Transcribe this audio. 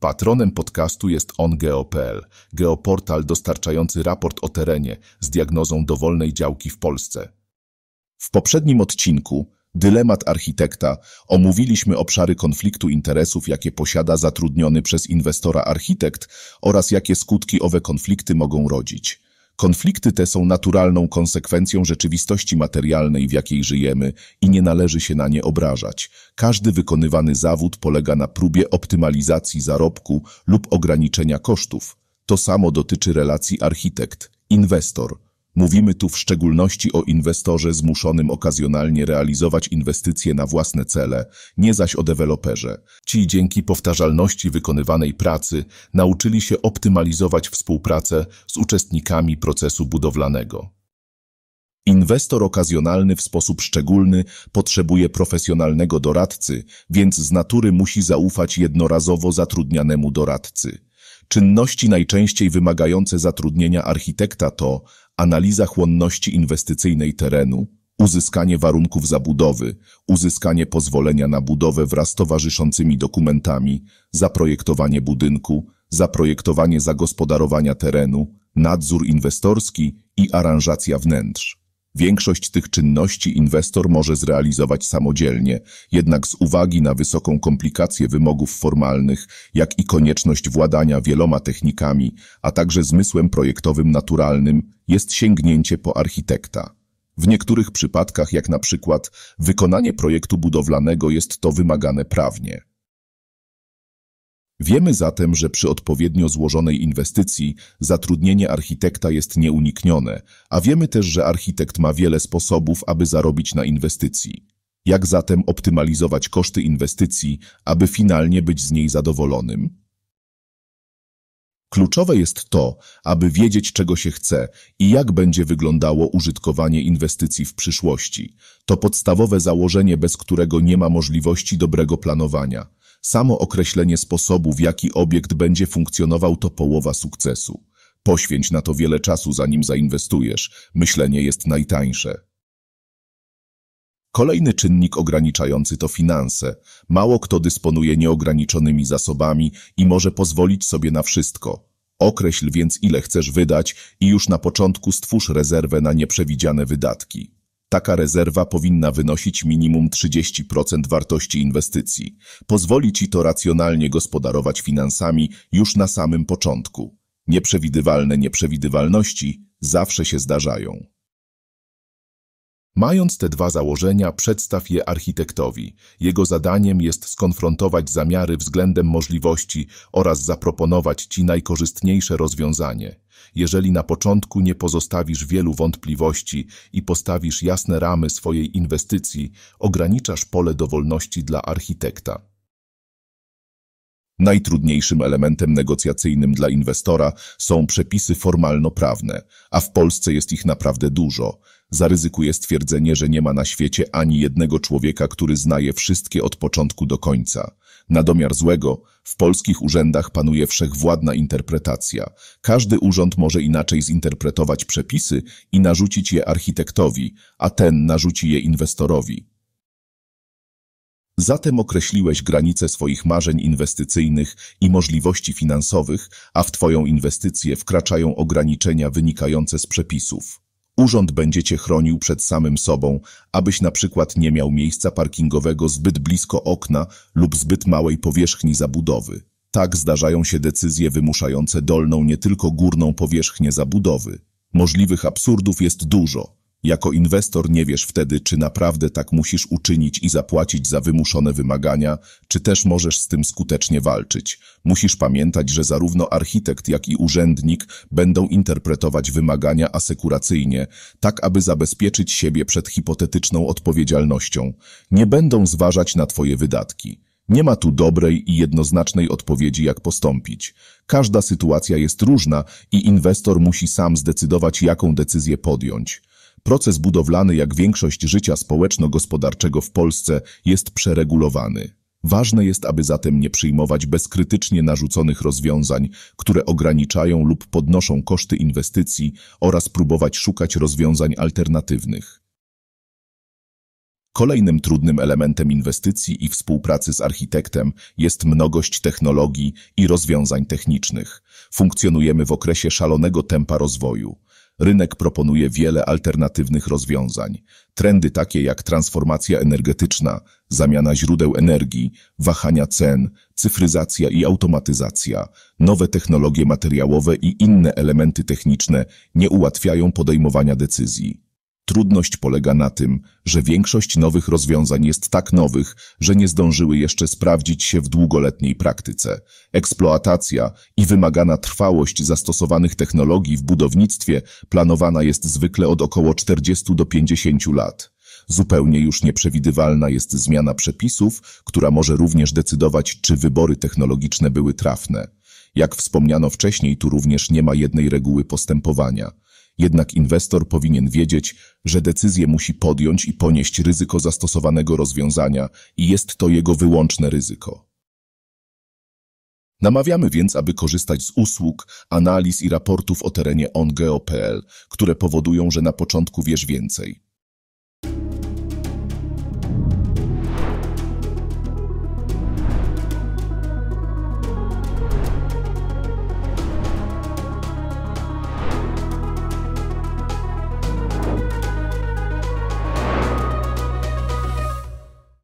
Patronem podcastu jest OnGeo.pl, geoportal dostarczający raport o terenie z diagnozą dowolnej działki w Polsce. W poprzednim odcinku Dylemat architekta omówiliśmy obszary konfliktu interesów, jakie posiada zatrudniony przez inwestora architekt oraz jakie skutki owe konflikty mogą rodzić. Konflikty te są naturalną konsekwencją rzeczywistości materialnej, w jakiej żyjemy i nie należy się na nie obrażać. Każdy wykonywany zawód polega na próbie optymalizacji zarobku lub ograniczenia kosztów. To samo dotyczy relacji architekt-inwestor. Mówimy tu w szczególności o inwestorze zmuszonym okazjonalnie realizować inwestycje na własne cele, nie zaś o deweloperze. Ci dzięki powtarzalności wykonywanej pracy nauczyli się optymalizować współpracę z uczestnikami procesu budowlanego. Inwestor okazjonalny w sposób szczególny potrzebuje profesjonalnego doradcy, więc z natury musi zaufać jednorazowo zatrudnianemu doradcy. Czynności najczęściej wymagające zatrudnienia architekta to analiza chłonności inwestycyjnej terenu, uzyskanie warunków zabudowy, uzyskanie pozwolenia na budowę wraz z towarzyszącymi dokumentami, zaprojektowanie budynku, zaprojektowanie zagospodarowania terenu, nadzór inwestorski i aranżacja wnętrz. Większość tych czynności inwestor może zrealizować samodzielnie, jednak z uwagi na wysoką komplikację wymogów formalnych, jak i konieczność władania wieloma technikami, a także zmysłem projektowym naturalnym, jest sięgnięcie po architekta. W niektórych przypadkach, jak na przykład wykonanie projektu budowlanego, jest to wymagane prawnie. Wiemy zatem, że przy odpowiednio złożonej inwestycji zatrudnienie architekta jest nieuniknione, a wiemy też, że architekt ma wiele sposobów, aby zarobić na inwestycji. Jak zatem optymalizować koszty inwestycji, aby finalnie być z niej zadowolonym? Kluczowe jest to, aby wiedzieć, czego się chce i jak będzie wyglądało użytkowanie inwestycji w przyszłości. To podstawowe założenie, bez którego nie ma możliwości dobrego planowania. Samo określenie sposobu, w jaki obiekt będzie funkcjonował, to połowa sukcesu. Poświęć na to wiele czasu, zanim zainwestujesz. Myślenie jest najtańsze. Kolejny czynnik ograniczający to finanse. Mało kto dysponuje nieograniczonymi zasobami i może pozwolić sobie na wszystko. Określ więc ile chcesz wydać i już na początku stwórz rezerwę na nieprzewidziane wydatki. Taka rezerwa powinna wynosić minimum 30% wartości inwestycji. Pozwoli Ci to racjonalnie gospodarować finansami już na samym początku. Nieprzewidywalne nieprzewidywalności zawsze się zdarzają. Mając te dwa założenia, przedstaw je architektowi. Jego zadaniem jest skonfrontować zamiary względem możliwości oraz zaproponować Ci najkorzystniejsze rozwiązanie. Jeżeli na początku nie pozostawisz wielu wątpliwości i postawisz jasne ramy swojej inwestycji, ograniczasz pole dowolności dla architekta. Najtrudniejszym elementem negocjacyjnym dla inwestora są przepisy formalno-prawne, a w Polsce jest ich naprawdę dużo. Zaryzykuję stwierdzenie, że nie ma na świecie ani jednego człowieka, który znaje wszystkie od początku do końca. Na domiar złego, w polskich urzędach panuje wszechwładna interpretacja. Każdy urząd może inaczej zinterpretować przepisy i narzucić je architektowi, a ten narzuci je inwestorowi. Zatem określiłeś granice swoich marzeń inwestycyjnych i możliwości finansowych, a w Twoją inwestycję wkraczają ograniczenia wynikające z przepisów. Urząd będzie Cię chronił przed samym sobą, abyś na przykład nie miał miejsca parkingowego zbyt blisko okna lub zbyt małej powierzchni zabudowy. Tak zdarzają się decyzje wymuszające dolną nie tylko górną powierzchnię zabudowy. Możliwych absurdów jest dużo. Jako inwestor nie wiesz wtedy, czy naprawdę tak musisz uczynić i zapłacić za wymuszone wymagania, czy też możesz z tym skutecznie walczyć. Musisz pamiętać, że zarówno architekt, jak i urzędnik będą interpretować wymagania asekuracyjnie, tak aby zabezpieczyć siebie przed hipotetyczną odpowiedzialnością. Nie będą zważać na Twoje wydatki. Nie ma tu dobrej i jednoznacznej odpowiedzi, jak postąpić. Każda sytuacja jest różna i inwestor musi sam zdecydować, jaką decyzję podjąć. Proces budowlany, jak większość życia społeczno-gospodarczego w Polsce, jest przeregulowany. Ważne jest, aby zatem nie przyjmować bezkrytycznie narzuconych rozwiązań, które ograniczają lub podnoszą koszty inwestycji oraz próbować szukać rozwiązań alternatywnych. Kolejnym trudnym elementem inwestycji i współpracy z architektem jest mnogość technologii i rozwiązań technicznych. Funkcjonujemy w okresie szalonego tempa rozwoju. Rynek proponuje wiele alternatywnych rozwiązań. Trendy takie jak transformacja energetyczna, zamiana źródeł energii, wahania cen, cyfryzacja i automatyzacja, nowe technologie materiałowe i inne elementy techniczne nie ułatwiają podejmowania decyzji. Trudność polega na tym, że większość nowych rozwiązań jest tak nowych, że nie zdążyły jeszcze sprawdzić się w długoletniej praktyce. Eksploatacja i wymagana trwałość zastosowanych technologii w budownictwie planowana jest zwykle od około 40 do 50 lat. Zupełnie już nieprzewidywalna jest zmiana przepisów, która może również decydować, czy wybory technologiczne były trafne. Jak wspomniano wcześniej, tu również nie ma jednej reguły postępowania. Jednak inwestor powinien wiedzieć, że decyzję musi podjąć i ponieść ryzyko zastosowanego rozwiązania i jest to jego wyłączne ryzyko. Namawiamy więc, aby korzystać z usług, analiz i raportów o terenie ongeo.pl, które powodują, że na początku wiesz więcej.